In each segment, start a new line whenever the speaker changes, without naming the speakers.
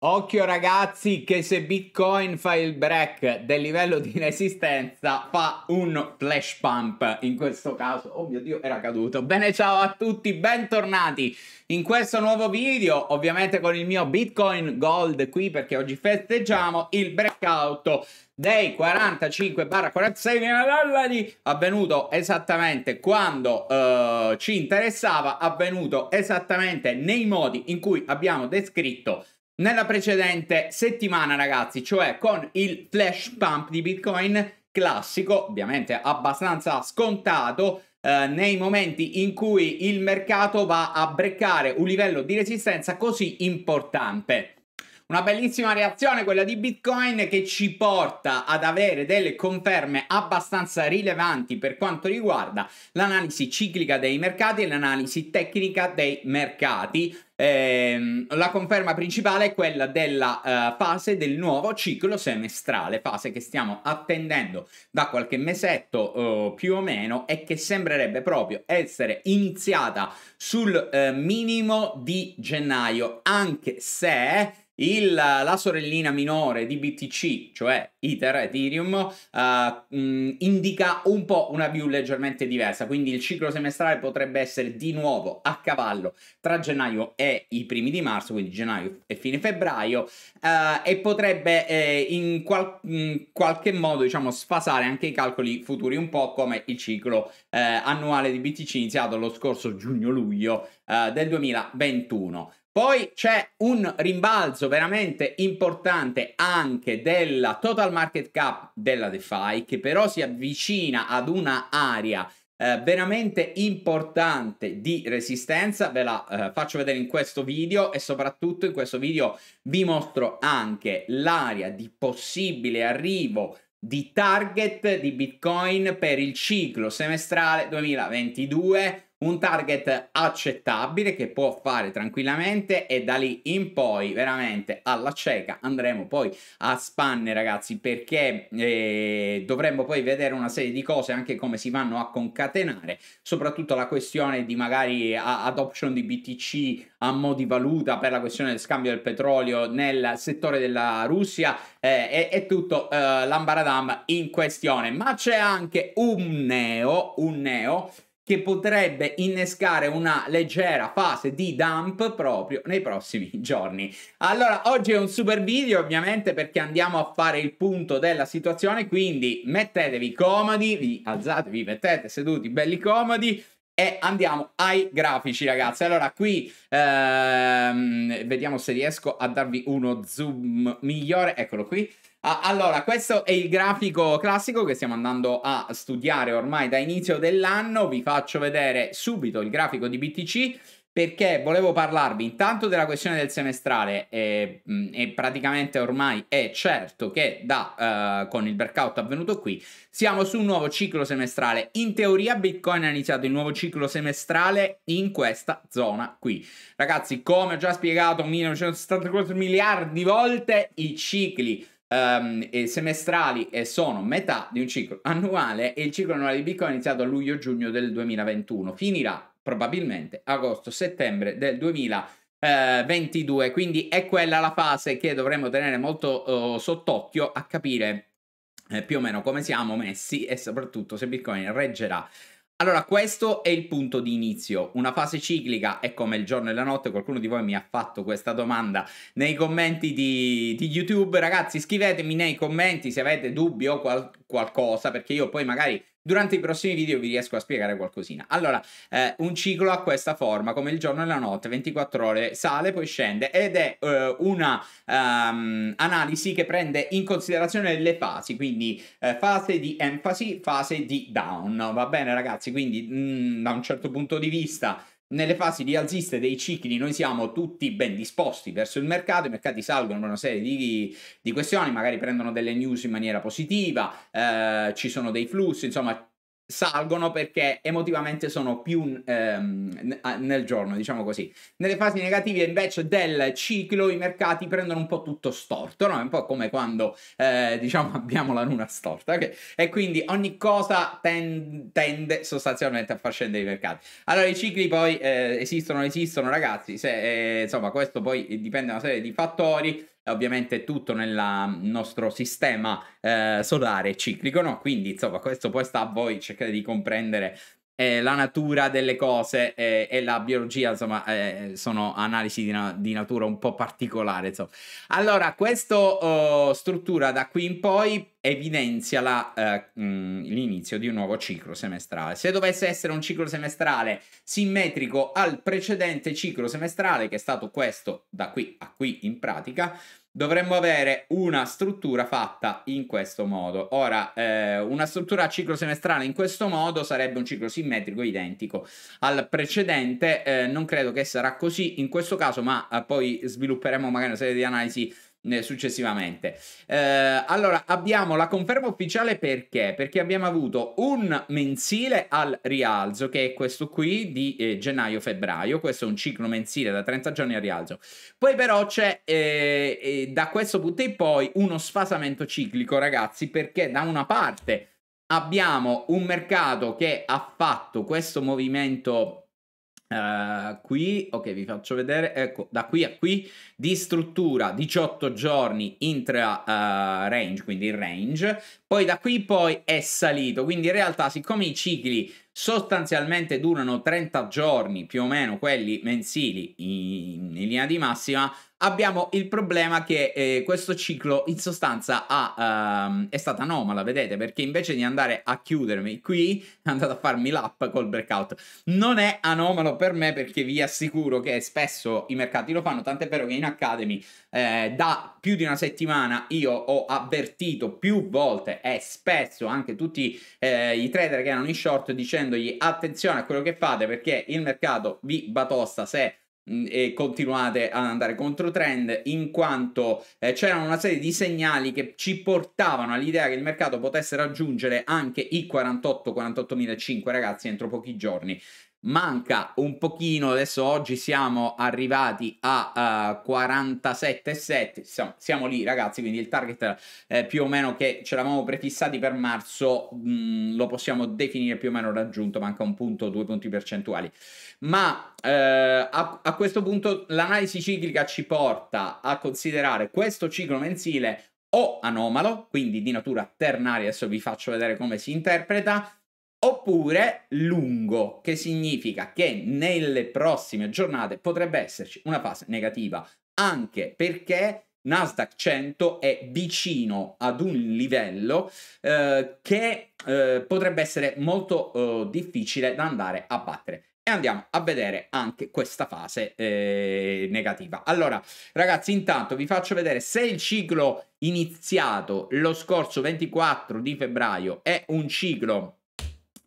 Occhio ragazzi che se Bitcoin fa il break del livello di resistenza fa un flash pump in questo caso. Oh mio Dio, era caduto. Bene, ciao a tutti, bentornati in questo nuovo video, ovviamente con il mio Bitcoin Gold qui perché oggi festeggiamo il breakout dei 45-46 mila dollari avvenuto esattamente quando eh, ci interessava, avvenuto esattamente nei modi in cui abbiamo descritto nella precedente settimana, ragazzi, cioè con il flash pump di Bitcoin classico, ovviamente abbastanza scontato, eh, nei momenti in cui il mercato va a breccare un livello di resistenza così importante. Una bellissima reazione quella di Bitcoin che ci porta ad avere delle conferme abbastanza rilevanti per quanto riguarda l'analisi ciclica dei mercati e l'analisi tecnica dei mercati. Eh, la conferma principale è quella della uh, fase del nuovo ciclo semestrale, fase che stiamo attendendo da qualche mesetto uh, più o meno e che sembrerebbe proprio essere iniziata sul uh, minimo di gennaio, anche se il, la sorellina minore di BTC, cioè Ether, Ethereum, uh, eh, mh, mm, indica un po' una view leggermente diversa, quindi il ciclo semestrale potrebbe essere di nuovo a cavallo tra gennaio e i primi di marzo, quindi gennaio e fine febbraio, uh, e potrebbe eh, in qual mh, mm, qualche modo diciamo, sfasare anche i calcoli futuri, un po' come il ciclo eh, annuale di BTC iniziato lo scorso giugno-luglio uh, del 2021. Poi c'è un rimbalzo veramente importante anche della total market cap della DeFi che però si avvicina ad una area eh, veramente importante di resistenza ve la eh, faccio vedere in questo video e soprattutto in questo video vi mostro anche l'area di possibile arrivo di target di bitcoin per il ciclo semestrale 2022 un target accettabile che può fare tranquillamente e da lì in poi veramente alla cieca andremo poi a spanne ragazzi perché eh, dovremmo poi vedere una serie di cose anche come si vanno a concatenare soprattutto la questione di magari adoption di BTC a mo' di valuta per la questione del scambio del petrolio nel settore della Russia eh, tutto eh, l'ambaradam in questione ma c'è anche un neo un neo che potrebbe innescare una leggera fase di dump proprio nei prossimi giorni. Allora, oggi è un super video ovviamente perché andiamo a fare il punto della situazione, quindi mettetevi comodi, vi alzate, vi mettete seduti belli comodi, e andiamo ai grafici ragazzi allora qui ehm, vediamo se riesco a darvi uno zoom migliore eccolo qui Ah, allora, questo è il grafico classico che stiamo andando a studiare ormai da inizio dell'anno. Vi faccio vedere subito il grafico di BTC perché volevo parlarvi intanto della questione del semestrale e, mm, e praticamente ormai è certo che da, uh, con il breakout avvenuto qui siamo su un nuovo ciclo semestrale. In teoria Bitcoin ha iniziato il nuovo ciclo semestrale in questa zona qui. Ragazzi, come ho già spiegato 1974 miliardi di volte, i cicli um, e semestrali e sono metà di un ciclo annuale e il ciclo annuale di Bitcoin è iniziato a luglio-giugno del 2021, finirà probabilmente agosto-settembre del 2022, quindi è quella la fase che dovremmo tenere molto uh, sott'occhio a capire eh, più o meno come siamo messi e soprattutto se bitcoin reggerà allora, questo è il punto di inizio. Una fase ciclica è come il giorno e la notte. Qualcuno di voi mi ha fatto questa domanda nei commenti di, di YouTube. Ragazzi, scrivetemi nei commenti se avete dubbi o qualcosa qualcosa perché io poi magari durante i prossimi video vi riesco a spiegare qualcosina. Allora, eh, un ciclo ha questa forma, come il giorno e la notte, 24 ore sale, poi scende, ed è eh, una um, analisi che prende in considerazione le fasi, quindi eh, fase di enfasi, fase di down, va bene ragazzi? Quindi mh, mm, da un certo punto di vista nelle fasi di alziste dei cicli noi siamo tutti ben disposti verso il mercato, i mercati salgono per una serie di, di questioni, magari prendono delle news in maniera positiva, eh, ci sono dei flussi, insomma salgono perché emotivamente sono più mm, ehm, nel giorno, diciamo così. Nelle fasi negative invece del ciclo i mercati prendono un po' tutto storto, no? È un po' come quando eh, diciamo abbiamo la luna storta, okay? E quindi ogni cosa ten tende sostanzialmente a far scendere i mercati. Allora i cicli poi eh, esistono, esistono ragazzi, se, eh, insomma questo poi dipende da una serie di fattori ovviamente tutto nel nostro sistema eh, solare ciclico, no? Quindi, insomma, questo poi sta a voi cercare di comprendere eh, la natura delle cose eh, e la biologia, insomma, eh, sono analisi di, na di, natura un po' particolare. Insomma. Allora, questa oh, struttura da qui in poi evidenzia la, eh, mm, l'inizio di un nuovo ciclo semestrale. Se dovesse essere un ciclo semestrale simmetrico al precedente ciclo semestrale, che è stato questo da qui a qui in pratica, dovremmo avere una struttura fatta in questo modo. Ora, eh, una struttura a ciclo semestrale in questo modo sarebbe un ciclo simmetrico identico al precedente, eh, non credo che sarà così in questo caso, ma eh, poi svilupperemo magari una serie di analisi successivamente. Eh, allora, abbiamo la conferma ufficiale perché? Perché abbiamo avuto un mensile al rialzo, che è questo qui di eh, gennaio-febbraio, questo è un ciclo mensile da 30 giorni al rialzo. Poi però c'è eh, eh, da questo punto in poi uno sfasamento ciclico, ragazzi, perché da una parte abbiamo un mercato che ha fatto questo movimento Uh, qui, ok, vi faccio vedere, ecco, da qui a qui di struttura 18 giorni intra uh, eh, range, quindi in range, poi da qui poi è salito, quindi in realtà siccome i cicli sostanzialmente durano 30 giorni, più o meno quelli mensili in, in linea di massima, abbiamo il problema che eh, questo ciclo in sostanza ha, um, è stata anomala, vedete, perché invece di andare a chiudermi qui, è andato a farmi l'app col breakout. Non è anomalo per me perché vi assicuro che spesso i mercati lo fanno, tant'è vero che in Academy eh, da più di una settimana io ho avvertito più volte e spesso anche tutti eh, i trader che erano in short dicendogli attenzione a quello che fate perché il mercato vi batosta se mm, e continuate ad andare contro trend in quanto eh, c'erano una serie di segnali che ci portavano all'idea che il mercato potesse raggiungere anche i 48 48.500 ragazzi entro pochi giorni manca un pochino, adesso oggi siamo arrivati a uh, 47,7, siamo, siamo, lì ragazzi, quindi il target eh, più o meno che ce l'avevamo prefissati per marzo mh, mm, lo possiamo definire più o meno raggiunto, manca un punto, due punti percentuali. Ma eh, a, a questo punto l'analisi ciclica ci porta a considerare questo ciclo mensile o anomalo, quindi di natura ternaria, adesso vi faccio vedere come si interpreta, oppure lungo, che significa che nelle prossime giornate potrebbe esserci una fase negativa, anche perché Nasdaq 100 è vicino ad un livello eh, che eh, potrebbe essere molto eh, difficile da andare a battere. E andiamo a vedere anche questa fase eh, negativa. Allora, ragazzi, intanto vi faccio vedere se il ciclo iniziato lo scorso 24 di febbraio è un ciclo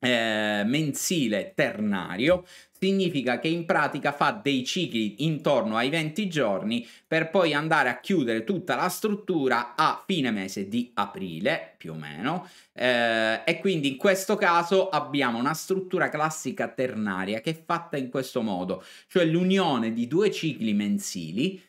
eh, mensile ternario significa che in pratica fa dei cicli intorno ai 20 giorni per poi andare a chiudere tutta la struttura a fine mese di aprile, più o meno, eh, e quindi in questo caso abbiamo una struttura classica ternaria che è fatta in questo modo, cioè l'unione di due cicli mensili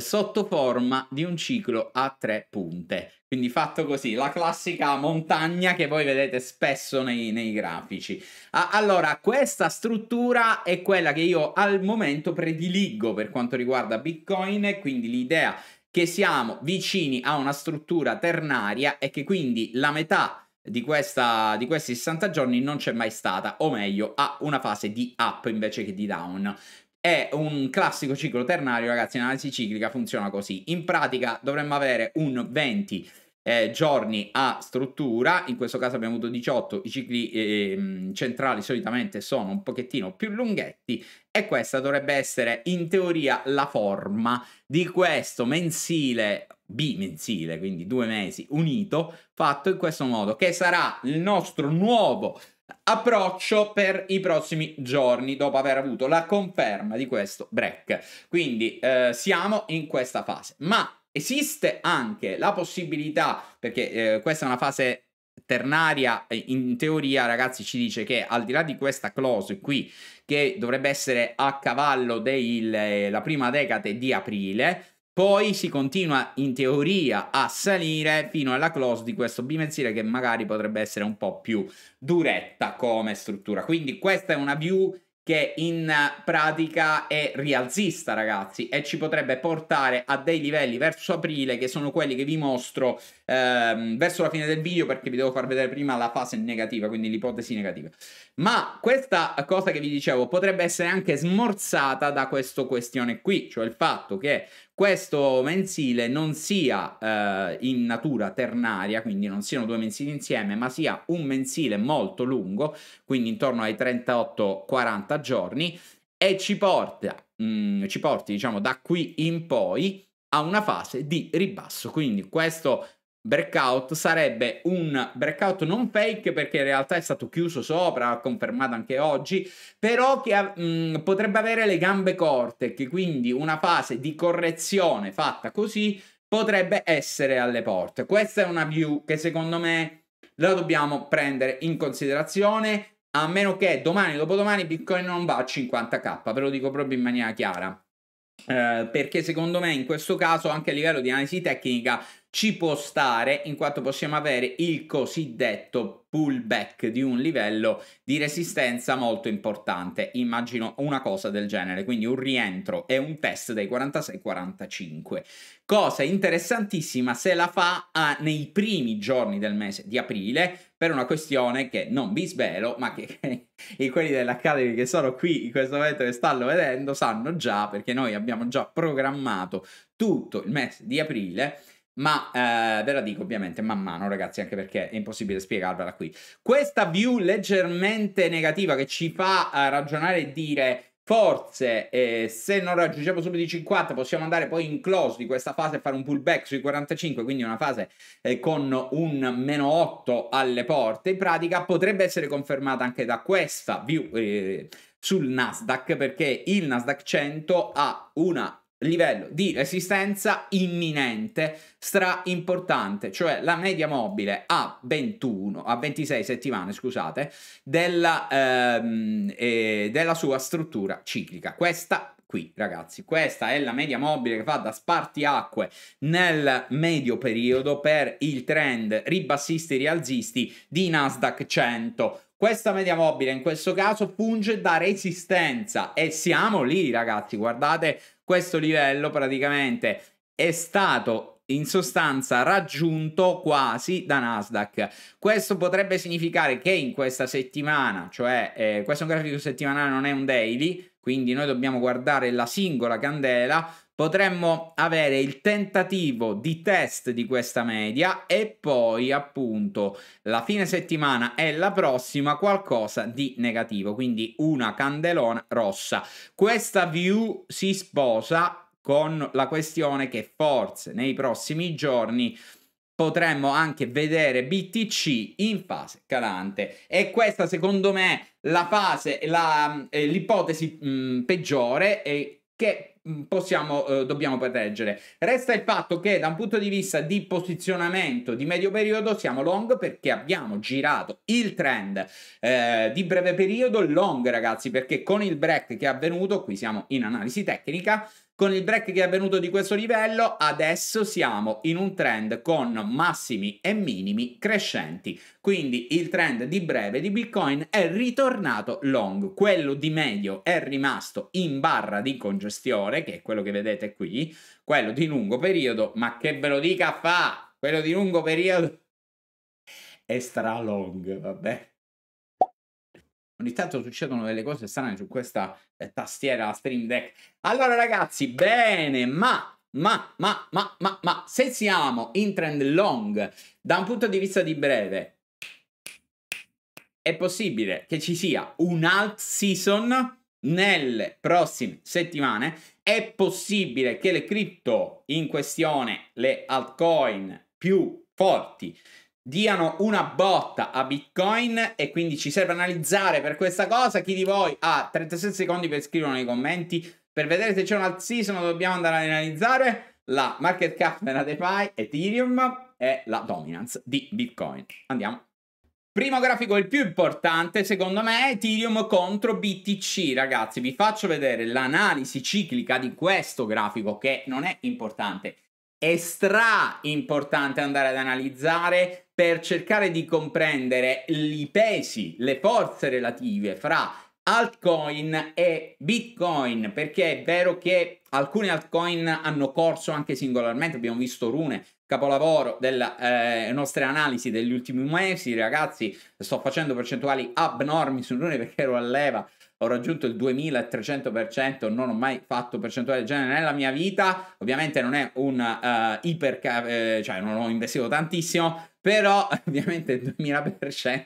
sotto forma di un ciclo a tre punte. Quindi fatto così, la classica montagna che voi vedete spesso nei, nei grafici. Ah, allora, questa struttura è quella che io al momento prediligo per quanto riguarda Bitcoin, quindi l'idea che siamo vicini a una struttura ternaria e che quindi la metà di, questa, di, questi 60 giorni non c'è mai stata, o meglio, ha una fase di up invece che di down. È un classico ciclo ternario, ragazzi, in analisi ciclica funziona così. In pratica dovremmo avere un 20 eh, giorni a struttura, in questo caso abbiamo avuto 18, i cicli eh, centrali solitamente sono un pochettino più lunghetti e questa dovrebbe essere in teoria la forma di questo mensile bimensile, quindi due mesi unito, fatto in questo modo, che sarà il nostro nuovo approccio per i prossimi giorni dopo aver avuto la conferma di questo break. Quindi eh, siamo in questa fase, ma esiste anche la possibilità, perché eh, questa è una fase ternaria, in teoria ragazzi ci dice che al di là di questa close qui, che dovrebbe essere a cavallo della eh, prima decade di aprile, poi si continua in teoria a salire fino alla close di questo bimensile che magari potrebbe essere un po' più duretta come struttura. Quindi questa è una view che in pratica è rialzista, ragazzi, e ci potrebbe portare a dei livelli verso aprile, che sono quelli che vi mostro ehm, verso la fine del video, perché vi devo far vedere prima la fase negativa, quindi l'ipotesi negativa. Ma questa cosa che vi dicevo potrebbe essere anche smorzata da questa questione qui, cioè il fatto che questo mensile non sia eh, in natura ternaria, quindi non siano due mensili insieme, ma sia un mensile molto lungo, quindi intorno ai 38-40 giorni, e ci, porta, mh, mm, ci porti diciamo da qui in poi a una fase di ribasso. Quindi questo breakout sarebbe un breakout non fake perché in realtà è stato chiuso sopra, confermato anche oggi, però che mh, mm, potrebbe avere le gambe corte, che quindi una fase di correzione fatta così potrebbe essere alle porte. Questa è una view che secondo me la dobbiamo prendere in considerazione, a meno che domani, dopodomani Bitcoin non va a 50k, ve lo dico proprio in maniera chiara. Eh, perché secondo me in questo caso anche a livello di analisi tecnica ci può stare in quanto possiamo avere il cosiddetto pullback di un livello di resistenza molto importante, immagino una cosa del genere, quindi un rientro e un test dai 46-45. Cosa interessantissima se la fa a, ah, nei primi giorni del mese di aprile per una questione che non vi svelo, ma che, che quelli dell'Academy che sono qui in questo momento che stanno vedendo sanno già perché noi abbiamo già programmato tutto il mese di aprile ma eh, ve la dico ovviamente man mano, ragazzi, anche perché è impossibile spiegarvela qui. Questa view leggermente negativa che ci fa eh, ragionare e dire Forse eh, se non raggiungiamo subito i 50 possiamo andare poi in close di questa fase e fare un pullback sui 45, quindi una fase eh, con un meno 8 alle porte. In pratica potrebbe essere confermata anche da questa view eh, sul Nasdaq perché il Nasdaq 100 ha una livello di resistenza imminente stra importante, cioè la media mobile a 21 a 26 settimane, scusate, della, ehm, eh, della sua struttura ciclica. Questa qui, ragazzi, questa è la media mobile che fa da spartiacque nel medio periodo per il trend ribassisti rialzisti di Nasdaq 100. Questa media mobile in questo caso punge da resistenza e siamo lì ragazzi, guardate questo livello praticamente è stato in sostanza raggiunto quasi da Nasdaq. Questo potrebbe significare che in questa settimana, cioè eh, questo è un grafico settimanale, non è un daily, quindi noi dobbiamo guardare la singola candela, potremmo avere il tentativo di test di questa media e poi appunto la fine settimana e la prossima qualcosa di negativo, quindi una candelona rossa. Questa view si sposa con la questione che forse nei prossimi giorni potremmo anche vedere BTC in fase calante e questa secondo me la fase eh, l'ipotesi mm, peggiore è che Mm, possiamo, eh, dobbiamo proteggere. Resta il fatto che da un punto di vista di posizionamento di medio periodo siamo long perché abbiamo girato il trend eh, di breve periodo long ragazzi perché con il break che è avvenuto, qui siamo in analisi tecnica, con il break che è avvenuto di questo livello, adesso siamo in un trend con massimi e minimi crescenti. Quindi il trend di breve di Bitcoin è ritornato long, quello di medio è rimasto in barra di congestione, che è quello che vedete qui, quello di lungo periodo, ma che ve lo dica fa, quello di lungo periodo è stra long, vabbè. Ogni tanto succedono delle cose strane su questa eh, tastiera Stream Deck. Allora ragazzi, bene, ma ma, ma, ma, ma, ma, se siamo in trend long da un punto di vista di breve, è possibile che ci sia un alt season nelle prossime settimane, è possibile che le cripto in questione, le altcoin più forti, diano una botta a Bitcoin e quindi ci serve analizzare per questa cosa. Chi di voi ha 36 secondi per scrivere nei commenti per vedere se c'è un alt season dobbiamo andare ad analizzare la market cap della DeFi, Ethereum e la dominance di Bitcoin. Andiamo. Primo grafico, il più importante secondo me, è Ethereum contro BTC. Ragazzi, vi faccio vedere l'analisi ciclica di questo grafico che non è importante è stra importante andare ad analizzare per cercare di comprendere i pesi, le forze relative fra altcoin e bitcoin perché è vero che alcune altcoin hanno corso anche singolarmente abbiamo visto rune capolavoro delle eh, nostre analisi degli ultimi mesi ragazzi sto facendo percentuali abnormi su rune perché ero a leva ho raggiunto il 2300%, non ho mai fatto percentuale del genere nella mia vita, ovviamente non è un uh, iper, eh, cioè non ho investito tantissimo, però ovviamente il 2000%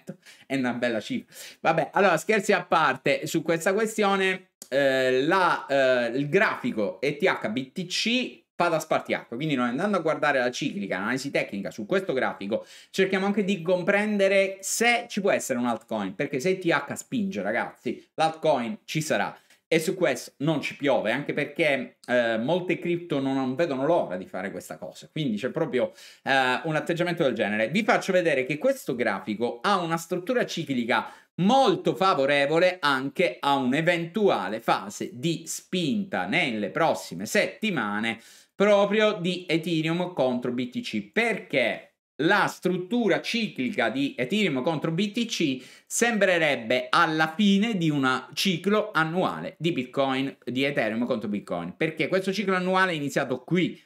è una bella cifra. Vabbè, allora scherzi a parte su questa questione, eh, la, eh, il grafico ETH BTC Pada spartiacque. Quindi noi andando a guardare la ciclica, l'analisi tecnica su questo grafico, cerchiamo anche di comprendere se ci può essere un altcoin, perché se TH spinge ragazzi, l'altcoin ci sarà. E su questo non ci piove, anche perché eh, molte cripto non, vedono l'ora di fare questa cosa. Quindi c'è proprio eh, un atteggiamento del genere. Vi faccio vedere che questo grafico ha una struttura ciclica molto favorevole anche a un'eventuale fase di spinta nelle prossime settimane proprio di Ethereum contro BTC perché la struttura ciclica di Ethereum contro BTC sembrerebbe alla fine di un ciclo annuale di Bitcoin di Ethereum contro Bitcoin perché questo ciclo annuale è iniziato qui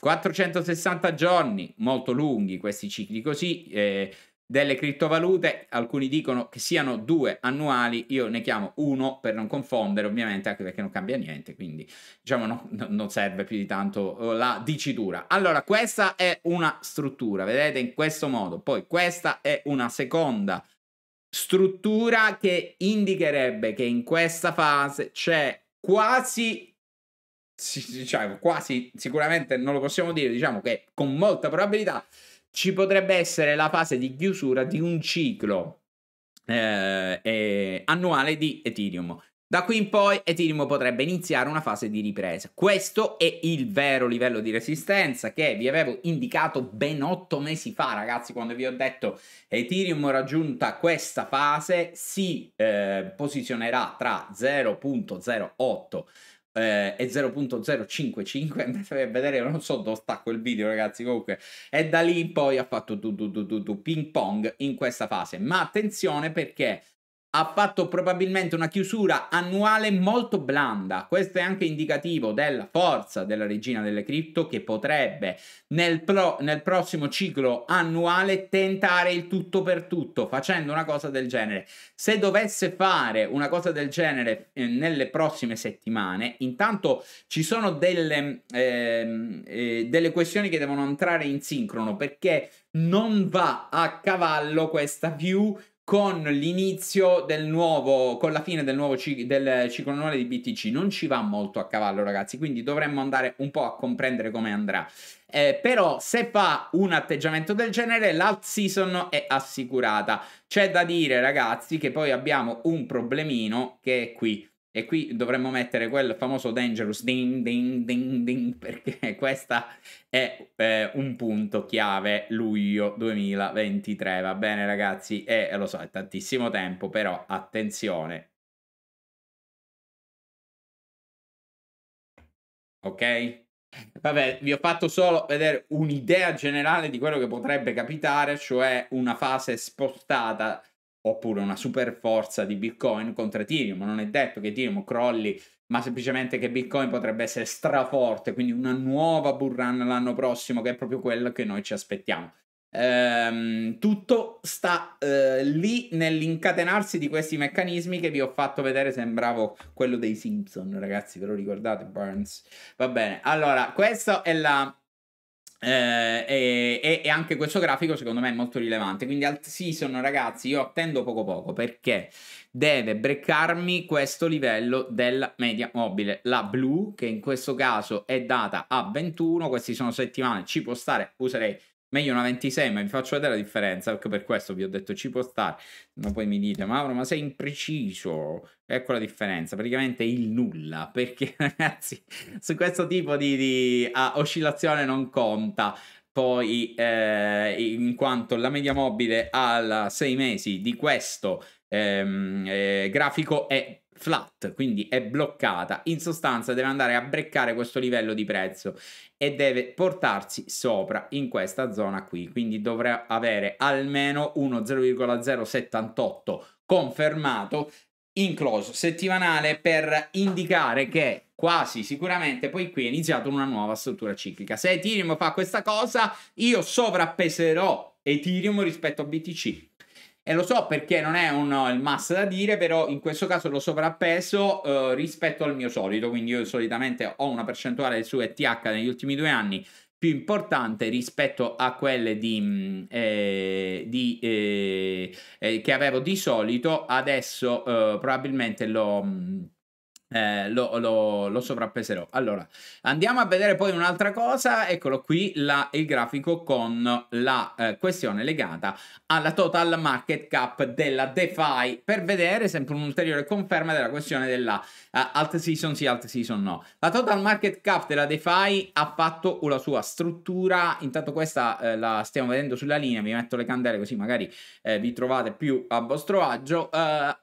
460 giorni, molto lunghi questi cicli così, eh, delle criptovalute, alcuni dicono che siano due annuali, io ne chiamo uno per non confondere ovviamente, anche perché non cambia niente, quindi diciamo no, no, non serve più di tanto eh, la dicitura. Allora, questa è una struttura, vedete in questo modo, poi questa è una seconda struttura che indicherebbe che in questa fase c'è quasi diciamo quasi sicuramente non lo possiamo dire diciamo che con molta probabilità ci potrebbe essere la fase di chiusura di un ciclo eh, eh, annuale di Ethereum. Da qui in poi Ethereum potrebbe iniziare una fase di ripresa. Questo è il vero livello di resistenza che vi avevo indicato ben otto mesi fa, ragazzi, quando vi ho detto Ethereum raggiunta questa fase si eh, posizionerà tra 0.08 eh, è 0.055 andate a vedere non so dove sta quel video ragazzi comunque e da lì in poi ha fatto du, du, du, du, du ping pong in questa fase ma attenzione perché ha fatto probabilmente una chiusura annuale molto blanda. Questo è anche indicativo della forza della regina delle cripto che potrebbe nel, pro, nel prossimo ciclo annuale tentare il tutto per tutto facendo una cosa del genere. Se dovesse fare una cosa del genere eh, nelle prossime settimane, intanto ci sono delle, eh, eh, delle questioni che devono entrare in sincrono perché non va a cavallo questa view con l'inizio del nuovo, con la fine del nuovo cic- del ciclo annuale di BTC. Non ci va molto a cavallo, ragazzi, quindi dovremmo andare un po' a comprendere come andrà. Eh, però se fa un atteggiamento del genere, l'out season è assicurata. C'è da dire, ragazzi, che poi abbiamo un problemino che è qui. E qui dovremmo mettere quel famoso dangerous ding ding ding ding perché questa è eh, un punto chiave luglio 2023, va bene ragazzi? E eh, lo so, è tantissimo tempo, però attenzione. Ok? Vabbè, vi ho fatto solo vedere un'idea generale di quello che potrebbe capitare, cioè una fase spostata oppure una super forza di Bitcoin contro Ethereum. Non è detto che Ethereum crolli, ma semplicemente che Bitcoin potrebbe essere straforte, quindi una nuova bull run l'anno prossimo, che è proprio quello che noi ci aspettiamo. Ehm, tutto sta eh, lì nell'incatenarsi di questi meccanismi che vi ho fatto vedere. Sembravo quello dei Simpson, ragazzi, ve lo ricordate? Burns. Va bene, allora, questa è la eh, e, e, anche questo grafico secondo me è molto rilevante. Quindi alt season, ragazzi, io attendo poco poco perché deve breccarmi questo livello della media mobile. La blu, che in questo caso è data a 21, queste sono settimane, ci può stare, userei meglio una 26, ma vi faccio vedere la differenza, Anche per questo vi ho detto ci può stare, ma poi mi dite Mauro ma sei impreciso, ecco la differenza, praticamente il nulla, perché ragazzi su questo tipo di, di ah, oscillazione non conta, poi eh, in quanto la media mobile al 6 mesi di questo ehm, eh, grafico è flat, quindi è bloccata. In sostanza deve andare a breccare questo livello di prezzo e deve portarsi sopra in questa zona qui, quindi dovrà avere almeno uno 0,078 confermato in close settimanale per indicare che quasi sicuramente poi qui è iniziata una nuova struttura ciclica. Se Ethereum fa questa cosa, io sovrappeserò Ethereum rispetto a BTC e lo so perché non è un, il mass da dire, però in questo caso l'ho sovrappeso eh, rispetto al mio solito, quindi io solitamente ho una percentuale su ETH negli ultimi due anni più importante rispetto a quelle di, mm, eh, di, eh, eh, che avevo di solito, adesso eh, probabilmente l'ho... Mh, mm, eh, lo, lo, lo, sovrappeserò. Allora, andiamo a vedere poi un'altra cosa. Eccolo qui la, il grafico con la eh, questione legata alla total market cap della DeFi per vedere sempre un'ulteriore conferma della questione della uh, alt season sì, alt season no. La total market cap della DeFi ha fatto la sua struttura. Intanto questa eh, la stiamo vedendo sulla linea, vi metto le candele così magari eh, vi trovate più a vostro agio. Uh, ha,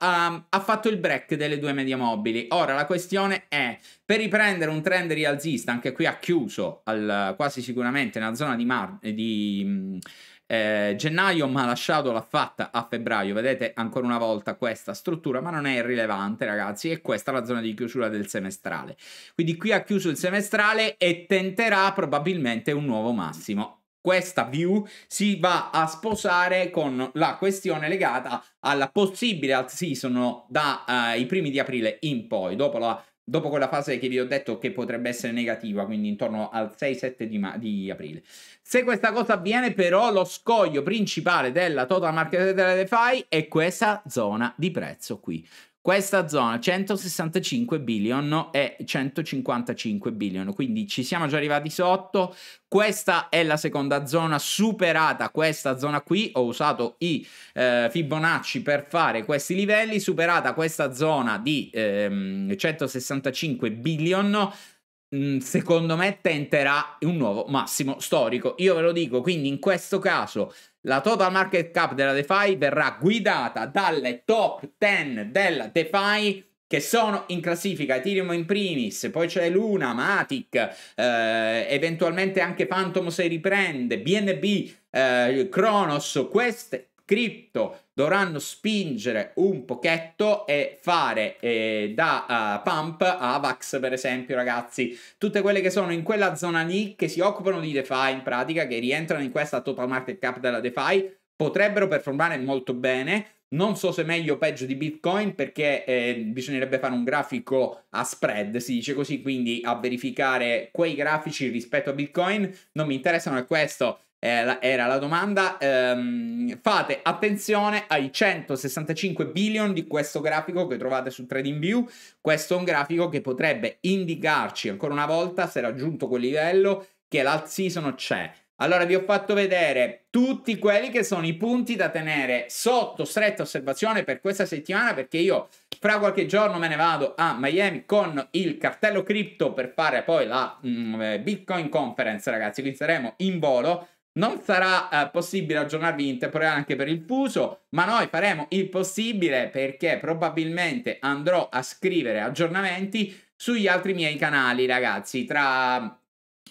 ha fatto il break delle due media mobili. Ora la questione è, per riprendere un trend rialzista, anche qui ha chiuso al, quasi sicuramente nella zona di, mar- di mm, eh, gennaio, ma ha lasciato la fatta a febbraio. Vedete ancora una volta questa struttura, ma non è irrilevante, ragazzi. E questa è la zona di chiusura del semestrale. Quindi qui ha chiuso il semestrale e tenterà probabilmente un nuovo massimo questa view si va a sposare con la questione legata alla possibile alt season dai eh, uh, primi di aprile in poi, dopo, la, dopo quella fase che vi ho detto che potrebbe essere negativa, quindi intorno al 6-7 di, di aprile. Se questa cosa avviene, però, lo scoglio principale della total market della DeFi è questa zona di prezzo qui. Questa zona 165 billion e 155 billion, quindi ci siamo già arrivati sotto. Questa è la seconda zona superata, questa zona qui, ho usato i eh, Fibonacci per fare questi livelli, superata questa zona di ehm, 165 billion mm, secondo me tenterà un nuovo massimo storico. Io ve lo dico, quindi in questo caso la total market cap della DeFi verrà guidata dalle top 10 della DeFi che sono in classifica Ethereum in primis, poi c'è Luna, Matic, eh, eventualmente anche Phantom se riprende, BNB, eh, Kronos, Quest cripto dovranno spingere un pochetto e fare eh, da uh, pump a Avax per esempio ragazzi tutte quelle che sono in quella zona lì che si occupano di DeFi in pratica che rientrano in questa total market cap della DeFi potrebbero performare molto bene non so se meglio o peggio di Bitcoin perché eh, bisognerebbe fare un grafico a spread, si dice così, quindi a verificare quei grafici rispetto a Bitcoin. Non mi interessano è questo eh, era la domanda. Ehm, fate attenzione ai 165 billion di questo grafico che trovate su TradingView. Questo è un grafico che potrebbe indicarci ancora una volta se raggiunto quel livello che l'alt season c'è. Allora vi ho fatto vedere tutti quelli che sono i punti da tenere sotto stretta osservazione per questa settimana perché io fra qualche giorno me ne vado a Miami con il cartello cripto per fare poi la mh, mm, Bitcoin Conference ragazzi, qui saremo in volo non sarà eh, possibile aggiornarvi in temporanea anche per il fuso, ma noi faremo il possibile perché probabilmente andrò a scrivere aggiornamenti sugli altri miei canali, ragazzi, tra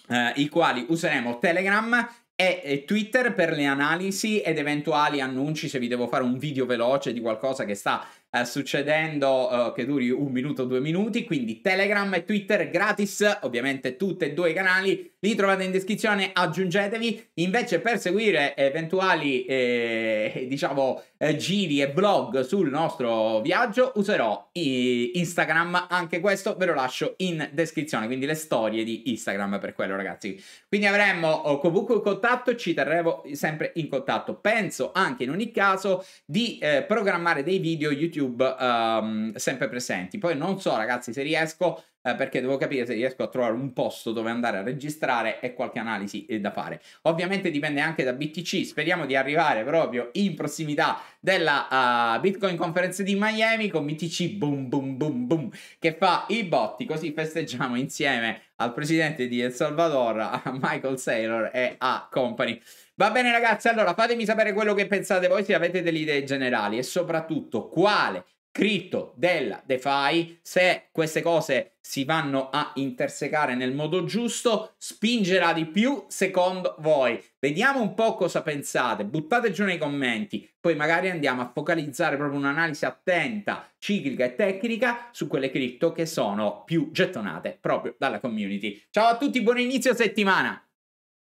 eh, i quali useremo Telegram e, e Twitter per le analisi ed eventuali annunci se vi devo fare un video veloce di qualcosa che sta eh, succedendo eh, che duri un minuto, due minuti, quindi Telegram e Twitter gratis, ovviamente tutti e due i canali, li trovate in descrizione, aggiungetevi, invece per seguire eventuali eh, diciamo eh, giri e blog sul nostro viaggio userò Instagram, anche questo ve lo lascio in descrizione, quindi le storie di Instagram per quello ragazzi. Quindi avremo eh, comunque un contatto, ci terremo sempre in contatto, penso anche in ogni caso di programmare dei video YouTube YouTube um, sempre presenti. Poi non so ragazzi se riesco eh, perché devo capire se riesco a trovare un posto dove andare a registrare e qualche analisi eh, da fare. Ovviamente dipende anche da BTC, speriamo di arrivare proprio in prossimità della uh, Bitcoin Conference di Miami con BTC boom boom boom boom che fa i botti così festeggiamo insieme al presidente di El Salvador, a Michael Saylor e a Company. Va bene ragazzi, allora fatemi sapere quello che pensate voi, se avete delle idee generali e soprattutto quale cripto della DeFi, se queste cose si vanno a intersecare nel modo giusto, spingerà di più secondo voi. Vediamo un po' cosa pensate, buttate giù nei commenti, poi magari andiamo a focalizzare proprio un'analisi attenta, ciclica e tecnica su quelle cripto che sono più gettonate proprio dalla community. Ciao a tutti, buon inizio settimana!